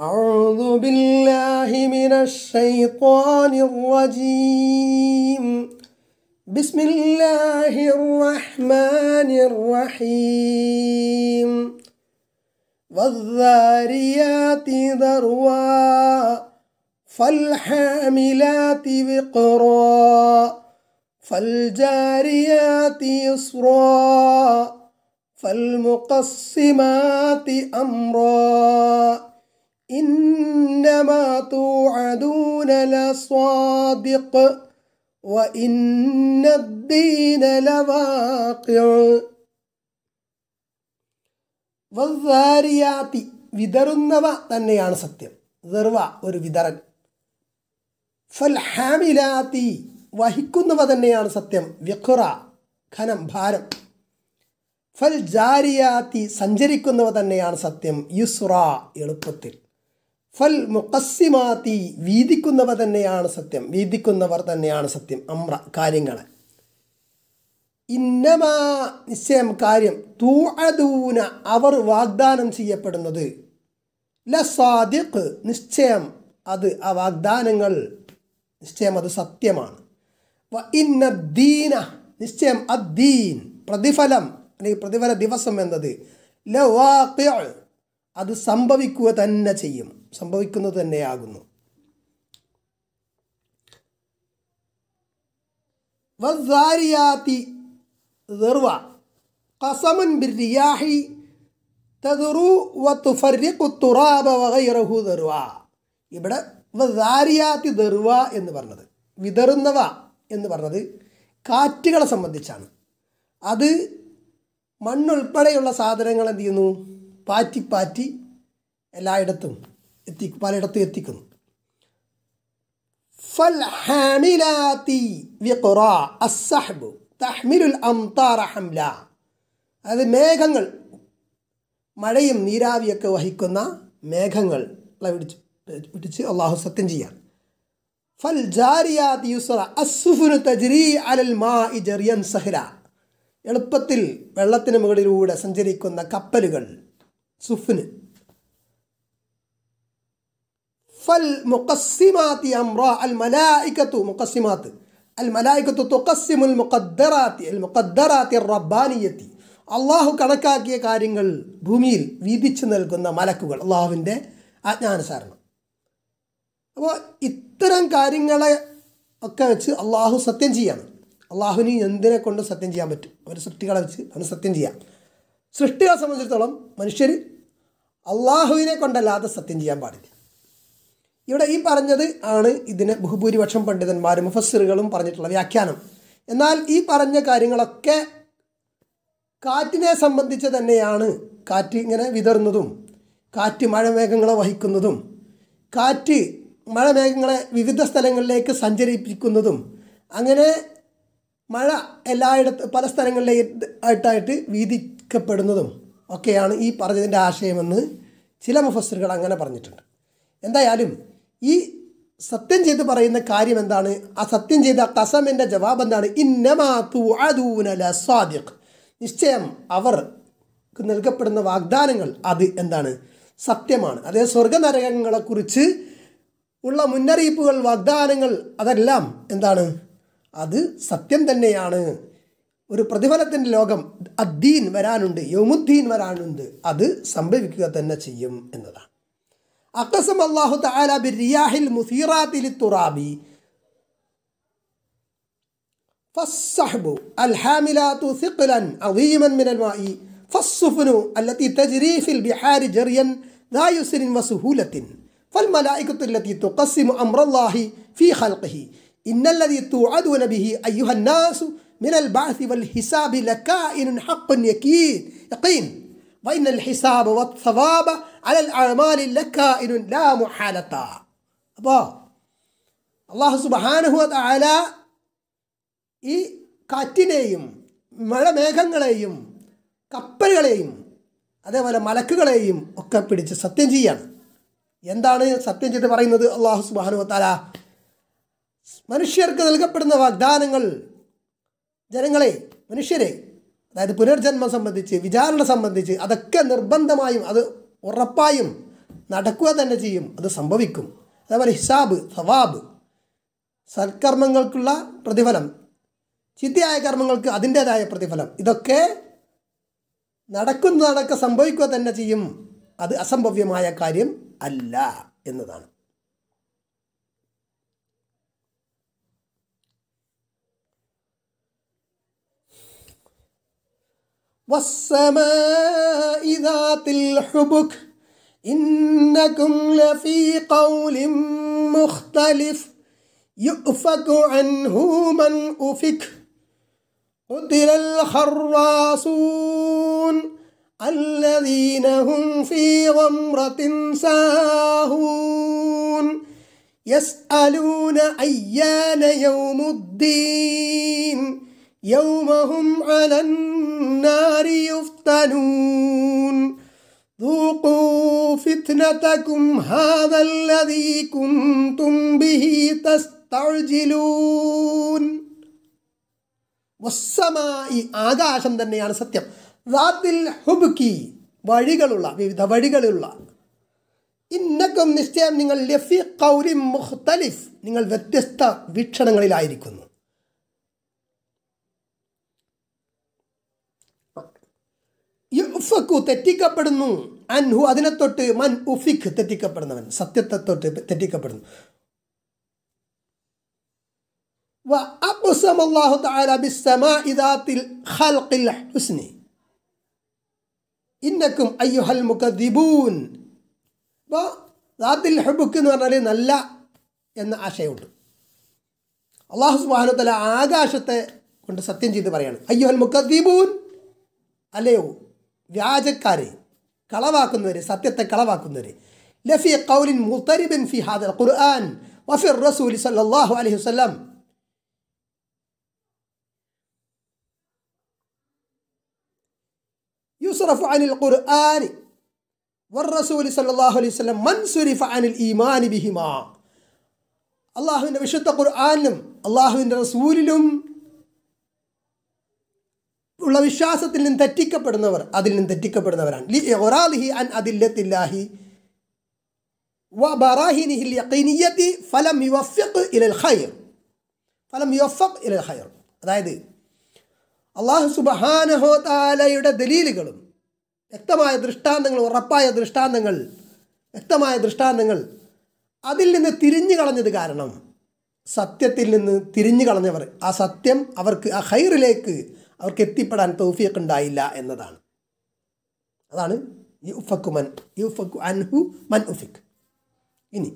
أعوذ بالله من الشيطان الرجيم بسم الله الرحمن الرحيم والذاريات ذروا فالحاملات بقرا فالجاريات يسرا فالمقسمات أمرا لصادق وإن الدين لواقع വസാരിയാത്തി വിതറുന്നവ തന്നെയാണ് സത്യം ദർവ ഒരു വിതറൻ ഫൽ ഹാമിലാത്തി വഹിക്കുന്നവ തന്നെയാണ് സത്യം വ്യഖുറ ഖനം ഭാരം ഫൽ ജാരിയാത്തി സഞ്ചരിക്കുന്നവ തന്നെയാണ് സത്യം യുസ്റ എളുപ്പത്തിൽ ഫൽ മുക്കസ്സിമാത്തി വീതിക്കുന്നവ തന്നെയാണ് സത്യം വീതിക്കുന്നവർ തന്നെയാണ് സത്യം അമ്ര കാര്യങ്ങൾ ഇന്നമാ നിശ്ചയം കാര്യം തൂഅദൂന അവർ വാഗ്ദാനം ചെയ്യപ്പെടുന്നത് ലസാദിഖ് നിശ്ചയം അത് ആ വാഗ്ദാനങ്ങൾ നിശ്ചയം അത് സത്യമാണ് വ ഇന്ന ദീന നിശ്ചയം അദ്ദീൻ പ്രതിഫലം അല്ലെങ്കിൽ പ്രതിഫല ദിവസം എന്നത് ലവാഖിഅ് അത് സംഭവിക്കുക തന്നെ ചെയ്യും സംഭവിക്കുന്നത് തന്നെയാകുന്നു ഇവിടെ ദർവ എന്ന് പറഞ്ഞത് വിതറുന്നവ എന്ന് പറഞ്ഞത് കാറ്റുകളെ സംബന്ധിച്ചാണ് അത് മണ്ണുൾപ്പെടെയുള്ള സാധനങ്ങൾ എന്ത് ചെയ്യുന്നു പാറ്റി പാറ്റി എല്ലായിടത്തും എത്തി പലയിടത്തും എത്തിക്കുന്നു അതായത് മേഘങ്ങൾ മഴയും നീരാവിയൊക്കെ വഹിക്കുന്ന മേഘങ്ങൾ പിടിച്ച് അള്ളാഹു സത്യം ചെയ്യാൻ ഫൽ ജാരിയാത്തി തജ്രി അലൽ ജറിയൻ എളുപ്പത്തിൽ വെള്ളത്തിന് മുകളിലൂടെ സഞ്ചരിക്കുന്ന കപ്പലുകൾ സുഫിന് ഫൽ മുഖസ്സിമാത്തി അമ്ര അൽ മലായിക്കത്തു മുഖസ്സിമാത്ത് അൽ മലായിക്കത്തു തുഖസ്സിമുൽ മുഖദ്ദറാത്തി അൽ അള്ളാഹു കണക്കാക്കിയ കാര്യങ്ങൾ ഭൂമിയിൽ വീതിച്ചു നൽകുന്ന മലക്കുകൾ അള്ളാഹുവിൻ്റെ ആജ്ഞാനുസരണം അപ്പോൾ ഇത്തരം കാര്യങ്ങളെ ഒക്കെ വെച്ച് അള്ളാഹു സത്യം ചെയ്യാണ് അള്ളാഹുവിന് എന്തിനെ കൊണ്ട് സത്യം ചെയ്യാൻ പറ്റും അവരെ സൃഷ്ടികളെ വെച്ച് അവന് സത്യം ചെയ്യാം സൃഷ്ടിയെ സംബന്ധിച്ചിടത്തോളം മനുഷ്യർ അള്ളാഹുവിനെ കൊണ്ടല്ലാതെ സത്യം ചെയ്യാൻ പാടില്ല ഇവിടെ ഈ പറഞ്ഞത് ആണ് ഇതിനെ ബഹുഭൂരിപക്ഷം പണ്ഡിതന്മാരും മുഫസ്സറുകളും പറഞ്ഞിട്ടുള്ള വ്യാഖ്യാനം എന്നാൽ ഈ പറഞ്ഞ കാര്യങ്ങളൊക്കെ കാറ്റിനെ സംബന്ധിച്ച് തന്നെയാണ് കാറ്റ് ഇങ്ങനെ വിതറുന്നതും കാറ്റ് മഴമേഘങ്ങളെ വഹിക്കുന്നതും കാറ്റ് മഴമേഘങ്ങളെ വിവിധ സ്ഥലങ്ങളിലേക്ക് സഞ്ചരിപ്പിക്കുന്നതും അങ്ങനെ മഴ എല്ലായിടത്ത് പല സ്ഥലങ്ങളിലേക്ക് ആയിട്ടായിട്ട് വീതി ഗ്രഹിക്കപ്പെടുന്നതും ഒക്കെയാണ് ഈ പറഞ്ഞതിൻ്റെ ആശയമെന്ന് ചില മുഫസ്സറുകൾ അങ്ങനെ പറഞ്ഞിട്ടുണ്ട് എന്തായാലും ഈ സത്യം ചെയ്ത് പറയുന്ന കാര്യം എന്താണ് ആ സത്യം ചെയ്ത കസമിൻ്റെ ജവാബ് എന്താണ് ഇന്നമാതൂനല സ്വാദിഖ് നിശ്ചയം അവർ നൽകപ്പെടുന്ന വാഗ്ദാനങ്ങൾ അത് എന്താണ് സത്യമാണ് അതായത് സ്വർഗനരകങ്ങളെക്കുറിച്ച് ഉള്ള മുന്നറിയിപ്പുകൾ വാഗ്ദാനങ്ങൾ അതെല്ലാം എന്താണ് അത് സത്യം തന്നെയാണ് ഒരു പ്രതിഫലത്തിൻ്റെ ലോകം അദ്ദീൻ വരാനുണ്ട് യൗമുദ്ദീൻ വരാനുണ്ട് അത് സംഭവിക്കുക തന്നെ ചെയ്യും എന്നതാണ് അക്കസം അള്ളാഹു താല ബി റിയാഹിൽ മുസീറാത്തിൽ തുറാബി ഫസ്സഹ്ബു അൽഹാമിലാത്തു സിഖ്ലൻ അവീമൻ മിനൽ മായി ഫസ്സുഫ്നു അല്ലത്തി തജ്രീഫിൽ ബിഹാരി ജർയൻ ദായുസിൻ വസുഹൂലത്തിൻ فالملائكة التي تقسم أمر الله في خلقه إن الذي توعدون به أيها من البعث والحساب لكائن حق يكين يقين وإن الحساب والثواب على الأعمال لكائن لا محالة അപ്പോൾ അള്ളാഹു സുബാനഹു താല ഈ കാറ്റിനെയും മഴമേഘങ്ങളെയും കപ്പലുകളെയും അതേപോലെ മലക്കുകളെയും ഒക്കെ പിടിച്ച് സത്യം ചെയ്യാണ് എന്താണ് സത്യം ചെയ്ത് പറയുന്നത് അള്ളാഹു സുബാനു താല മനുഷ്യർക്ക് നൽകപ്പെടുന്ന വാഗ്ദാനങ്ങൾ ജനങ്ങളെ മനുഷ്യരെ അതായത് പുനർജന്മം സംബന്ധിച്ച് വിചാരണ സംബന്ധിച്ച് അതൊക്കെ നിർബന്ധമായും അത് ഉറപ്പായും നടക്കുക തന്നെ ചെയ്യും അത് സംഭവിക്കും അതേപോലെ ഹിസാബ് സവാബ് സൽക്കർമ്മങ്ങൾക്കുള്ള പ്രതിഫലം ചിത്തിയായ കർമ്മങ്ങൾക്ക് അതിൻ്റേതായ പ്രതിഫലം ഇതൊക്കെ നടക്കുന്നതടക്കം സംഭവിക്കുക തന്നെ ചെയ്യും അത് അസംഭവ്യമായ കാര്യം അല്ല എന്നതാണ് والسماء ذات الحبك إنكم لفي قول مختلف يؤفك عنه من أفك قتل الخراصون الذين هم في غمرة ساهون يسألون أيان يوم الدين يومهم على النار النار يفتنون ذوقوا فتنتكم هذا الذي كنتم به തസ്തഅജിലൂൻ വസ്സമായി ആകാശം തന്നെയാണ് സത്യം റാത്തിൽ ഹുബ്കി വഴികളുള്ള വിവിധ വഴികളുള്ള ഇന്നക്കും നിശ്ചയം നിങ്ങൾ ലഫി കൗരി മുഖ്തലിഫ് നിങ്ങൾ വ്യത്യസ്ത വീക്ഷണങ്ങളിലായിരിക്കുന്നു ഉഫക്കു തെറ്റിക്കപ്പെടുന്നു അൻഹു അതിനെ തൊട്ട് മൻ ഉഫിഖ് തെറ്റിക്കപ്പെടുന്നവൻ സത്യത്തെ തൊട്ട് തെറ്റിക്കപ്പെടുന്നു ഇന്നക്കും അയ്യുഹൽ മുഖദിബൂൻ എന്ന് പറഞ്ഞാൽ നല്ല എന്ന ആശയമുണ്ട് അള്ളാഹു സുബാനുത്തല ആകാശത്തെ കൊണ്ട് സത്യം ചെയ്ത് പറയാണ് അയ്യുഹൽ മുഖദിബൂൻ അല്ലയോ വ്യാജക്കാരെ കളവാക്കുന്നവരെ സത്യത്തെ കളവാക്കുന്നവരെ ലഫി കൗലിൻ മുത്തരിബൻ ഫി ഹാദൽ ഖുർആൻ വഫിർ റസൂൽ സല്ലല്ലാഹു അലൈഹി വസല്ലം يصرف عن القرآن والرسول صلى الله عليه وسلم من صرف عن الإيمان بهما الله إن بشد القرآن الله إن رسول ഉള്ള വിശ്വാസത്തിൽ നിന്ന് തെറ്റിക്കപ്പെടുന്നവർ അതിൽ നിന്ന് തെറ്റിക്കപ്പെടുന്നവരാണ് ലി ഒറാലിഹി അൻ ലാഹി വ ബറാഹിനിഹിൽ യക്കീനിയത്തി ഫലം യുവഫിഖ് ഇലൽ ഖൈർ ഫലം യുവഫഖ് ഇലൽ ഖൈർ അതായത് അള്ളാഹു സുബഹാനഹോതാലയുടെ ദലീലുകളും വ്യക്തമായ ദൃഷ്ടാന്തങ്ങൾ ഉറപ്പായ ദൃഷ്ടാന്തങ്ങൾ വ്യക്തമായ ദൃഷ്ടാന്തങ്ങൾ അതിൽ നിന്ന് തിരിഞ്ഞു കളഞ്ഞത് കാരണം സത്യത്തിൽ നിന്ന് തിരിഞ്ഞു കളഞ്ഞവർ ആ സത്യം അവർക്ക് ആ ഹൈറിലേക്ക് അവർക്ക് എത്തിപ്പെടാൻ തൗഫിയൊക്കെ ഉണ്ടായില്ല എന്നതാണ് അതാണ് യുഫക്കു മൻ യുഫക്കു അൻഹു മൻ ഉഫിക് ഇനി